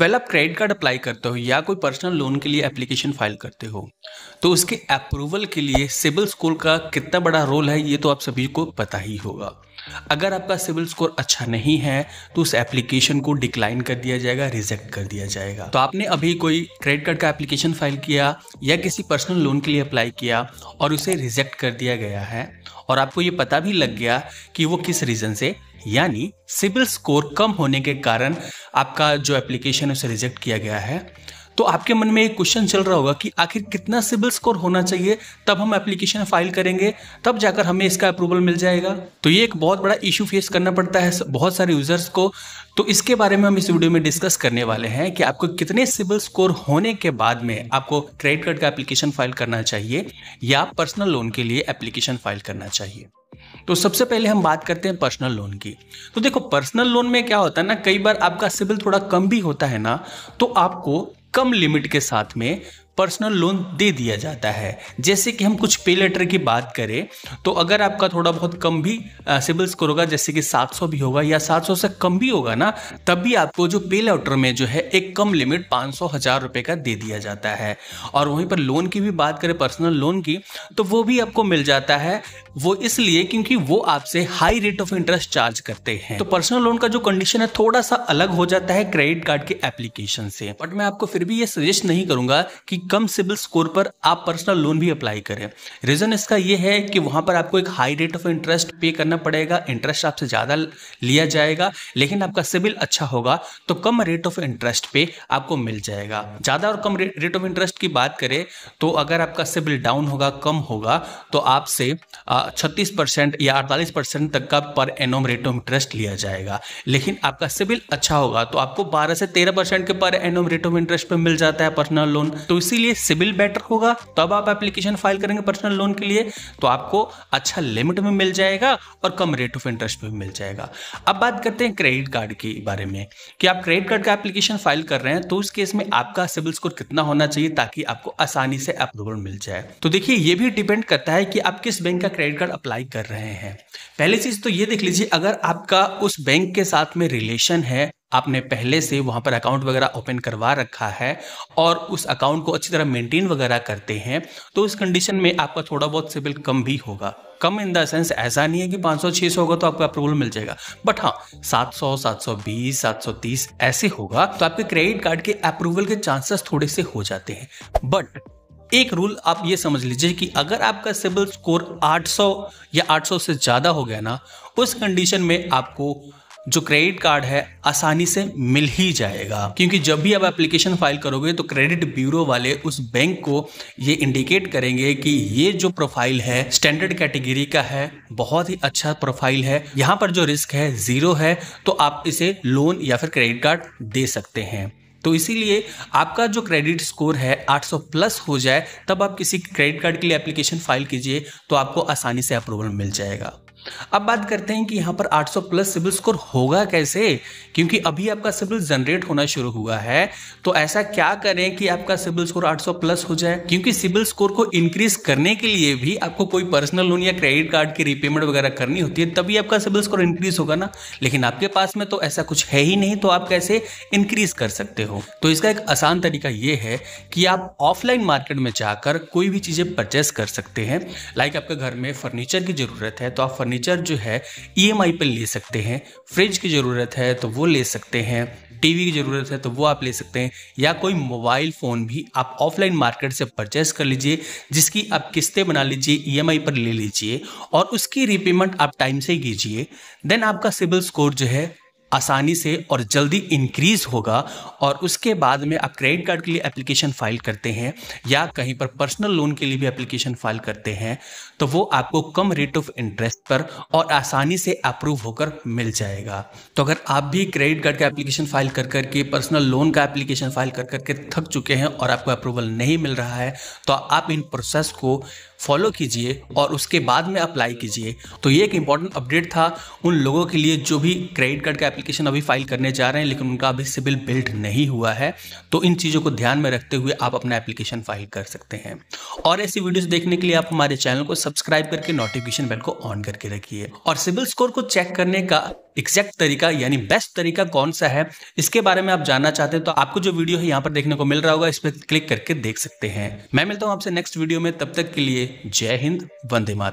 well आप credit card apply करते हो या कोई पर्सनल लोन के लिए एप्लीकेशन फाइल करते हो तो उसके अप्रूवल के लिए सिविल स्कोर का कितना बड़ा रोल है ये तो आप सभी को पता ही होगा अगर आपका सिविल स्कोर अच्छा नहीं है तो उस एप्लीकेशन को डिक्लाइन कर दिया जाएगा रिजेक्ट कर दिया जाएगा तो आपने अभी कोई क्रेडिट कार्ड का एप्लीकेशन फाइल किया या किसी पर्सनल लोन के लिए अप्लाई किया और उसे रिजेक्ट कर दिया गया है और आपको ये पता भी लग गया कि वो किस रीज़न से यानी सिविल स्कोर कम होने के कारण आपका जो एप्लीकेशन है उसे रिजेक्ट किया गया है तो आपके मन में एक क्वेश्चन चल रहा होगा कि आखिर कितना सिबिल स्कोर होना चाहिए तब हम एप्लीकेशन फाइल करेंगे तब जाकर हमें इसका अप्रूवल मिल जाएगा तो ये एक बहुत बड़ा इशू फेस करना पड़ता है बहुत सारे यूजर्स को तो इसके बारे में हम इस वीडियो में डिस्कस करने वाले हैं कि आपको कितने सिबिल स्कोर होने के बाद में आपको क्रेडिट कार्ड का एप्लीकेशन फाइल करना चाहिए या पर्सनल लोन के लिए एप्लीकेशन फाइल करना चाहिए तो सबसे पहले हम बात करते हैं पर्सनल लोन की तो देखो पर्सनल लोन में क्या होता है ना कई बार आपका सिबिल थोड़ा कम भी होता है ना तो आपको कम लिमिट के साथ में पर्सनल लोन दे दिया जाता है जैसे कि हम कुछ पे लेटर की बात करें तो अगर आपका थोड़ा बहुत कम भी सिबिल स्कोर होगा जैसे कि 700 भी होगा या 700 से कम भी होगा ना तब भी आपको जो पे लेटर में जो है एक कम लिमिट पाँच हज़ार रुपये का दे दिया जाता है और वहीं पर लोन की भी बात करें पर्सनल लोन की तो वो भी आपको मिल जाता है वो इसलिए क्योंकि वो आपसे high rate of interest charge करते हैं तो पर्सनल लोन का जो कंडीशन है थोड़ा सा अलग हो जाता है क्रेडिट कार्ड के एप्लीकेशन से बट मैं आपको फिर भी ये सजेस्ट नहीं करूंगा कि कम सिबिल स्कोर पर आप पर्सनल लोन भी अप्लाई करें रीज़न इसका यह है कि वहां पर आपको एक हाई रेट ऑफ इंटरेस्ट पे करना पड़ेगा इंटरेस्ट आपसे ज़्यादा लिया जाएगा लेकिन आपका सिबिल अच्छा होगा तो कम रेट ऑफ इंटरेस्ट पे आपको मिल जाएगा ज़्यादा और कम रेट ऑफ इंटरेस्ट की बात करें तो अगर आपका सिबिल डाउन होगा कम होगा तो आपसे छत्तीस या अड़तालीस तक का पर एनोम रेट ऑफ इंटरेस्ट लिया जाएगा लेकिन आपका सिबिल अच्छा होगा तो आपको बारह से तेरह के पर एनोम रेट ऑफ इंटरेस्ट पर मिल जाता है पर्सनल लोन तो इसी इसीलिए सिविल बेटर होगा तब आप एप्लीकेशन फाइल करेंगे पर्सनल लोन के लिए तो आपको अच्छा लिमिट में मिल जाएगा और कम रेट ऑफ इंटरेस्ट में मिल जाएगा अब बात करते हैं क्रेडिट कार्ड के बारे में कि आप क्रेडिट कार्ड का एप्लीकेशन फाइल कर रहे हैं तो उस केस में आपका सिविल स्कोर कितना होना चाहिए ताकि आपको आसानी से अप्रूवल मिल जाए तो देखिए ये भी डिपेंड करता है कि आप किस बैंक का क्रेडिट कार्ड अप्लाई कर रहे हैं पहली चीज तो ये देख लीजिए अगर आपका उस बैंक के साथ में रिलेशन है आपने पहले से वहाँ पर अकाउंट वगैरह ओपन करवा रखा है और उस अकाउंट को अच्छी तरह मेंटेन वगैरह करते हैं तो उस कंडीशन में आपका थोड़ा बहुत सिबिल कम भी होगा कम इन द सेंस ऐसा नहीं है कि 500 600 होगा तो आपको अप्रूवल मिल जाएगा बट हाँ 700 720 730 ऐसे होगा तो आपके क्रेडिट कार्ड के अप्रूवल के चांसेस थोड़े से हो जाते हैं बट एक रूल आप ये समझ लीजिए कि अगर आपका सिबिल स्कोर 800 या 800 से ज़्यादा हो गया ना उस कंडीशन में आपको जो क्रेडिट कार्ड है आसानी से मिल ही जाएगा क्योंकि जब भी आप एप्लीकेशन फाइल करोगे तो क्रेडिट ब्यूरो वाले उस बैंक को ये इंडिकेट करेंगे कि ये जो प्रोफाइल है स्टैंडर्ड कैटेगरी का है बहुत ही अच्छा प्रोफाइल है यहाँ पर जो रिस्क है ज़ीरो है तो आप इसे लोन या फिर क्रेडिट कार्ड दे सकते हैं तो इसीलिए आपका जो क्रेडिट स्कोर है 800 प्लस हो जाए तब आप किसी क्रेडिट कार्ड के लिए एप्लीकेशन फाइल कीजिए तो आपको आसानी से अप्रूवल मिल जाएगा अब बात करते हैं कि यहाँ पर 800 प्लस सिविल स्कोर होगा कैसे क्योंकि अभी आपका सिविल जनरेट होना शुरू हुआ है तो ऐसा क्या करें कि आपका सिविल स्कोर 800 प्लस हो जाए क्योंकि सिविल स्कोर को इंक्रीज करने के लिए भी आपको कोई पर्सनल लोन या क्रेडिट कार्ड की रिपेमेंट वगैरह करनी होती है तभी आपका सिविल स्कोर इंक्रीज होगा ना लेकिन आपके पास में तो ऐसा कुछ है ही नहीं तो आप कैसे इंक्रीज कर सकते हो तो इसका एक आसान तरीका ये है कि आप ऑफलाइन मार्केट में जाकर कोई भी चीज़ें परचेस कर सकते हैं लाइक आपके घर में फर्नीचर की ज़रूरत है तो आप फर्नीचर फर्नीचर जो है ईएमआई e पे ले सकते हैं फ्रिज की ज़रूरत है तो वो ले सकते हैं टीवी की ज़रूरत है तो वो आप ले सकते हैं या कोई मोबाइल फ़ोन भी आप ऑफलाइन मार्केट से परचेस कर लीजिए जिसकी आप किस्तें बना लीजिए ई e पर ले लीजिए और उसकी रिपेमेंट आप टाइम से ही कीजिए देन आपका सिबिल स्कोर जो है आसानी से और जल्दी इंक्रीज़ होगा और उसके बाद में आप क्रेडिट कार्ड के लिए एप्लीकेशन फाइल करते हैं या कहीं पर पर्सनल लोन के लिए भी एप्लीकेशन फाइल करते हैं तो वो आपको कम रेट ऑफ इंटरेस्ट पर और आसानी से अप्रूव होकर मिल जाएगा तो अगर आप भी क्रेडिट कार्ड का एप्लीकेशन फाइल कर करके पर्सनल लोन का एप्लीकेशन फाइल कर करके थक चुके हैं और आपको अप्रूवल नहीं मिल रहा है तो आप इन प्रोसेस को फॉलो कीजिए और उसके बाद में अप्लाई कीजिए तो ये एक इंपॉर्टेंट अपडेट था उन लोगों के लिए जो भी क्रेडिट कार्ड का एप्लीकेशन अभी फाइल करने जा रहे हैं लेकिन उनका अभी सिविल बिल्ड नहीं हुआ है तो इन चीज़ों को ध्यान में रखते हुए आप अपना एप्लीकेशन फाइल कर सकते हैं और ऐसी वीडियोस देखने के लिए आप हमारे चैनल को सब्सक्राइब करके नोटिफिकेशन बेल को ऑन करके रखिए और सिविल स्कोर को चेक करने का एग्जैक्ट तरीका यानी बेस्ट तरीका कौन सा है इसके बारे में आप जानना चाहते हैं तो आपको जो वीडियो है यहाँ पर देखने को मिल रहा होगा इस पर क्लिक करके देख सकते हैं मैं मिलता हूँ आपसे नेक्स्ट वीडियो में तब तक के लिए जय हिंद वंदे माता